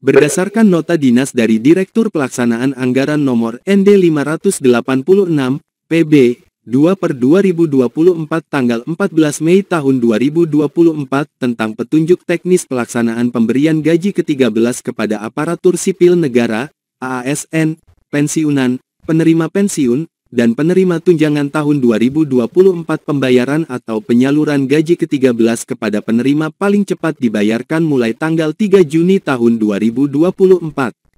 Berdasarkan nota dinas dari Direktur Pelaksanaan Anggaran nomor ND 586, PB, 2 per 2024 tanggal 14 Mei tahun 2024 tentang petunjuk teknis pelaksanaan pemberian gaji ke-13 kepada aparatur sipil negara, ASN, pensiunan, penerima pensiun, dan penerima tunjangan tahun 2024 pembayaran atau penyaluran gaji ke-13 kepada penerima paling cepat dibayarkan mulai tanggal 3 Juni tahun 2024.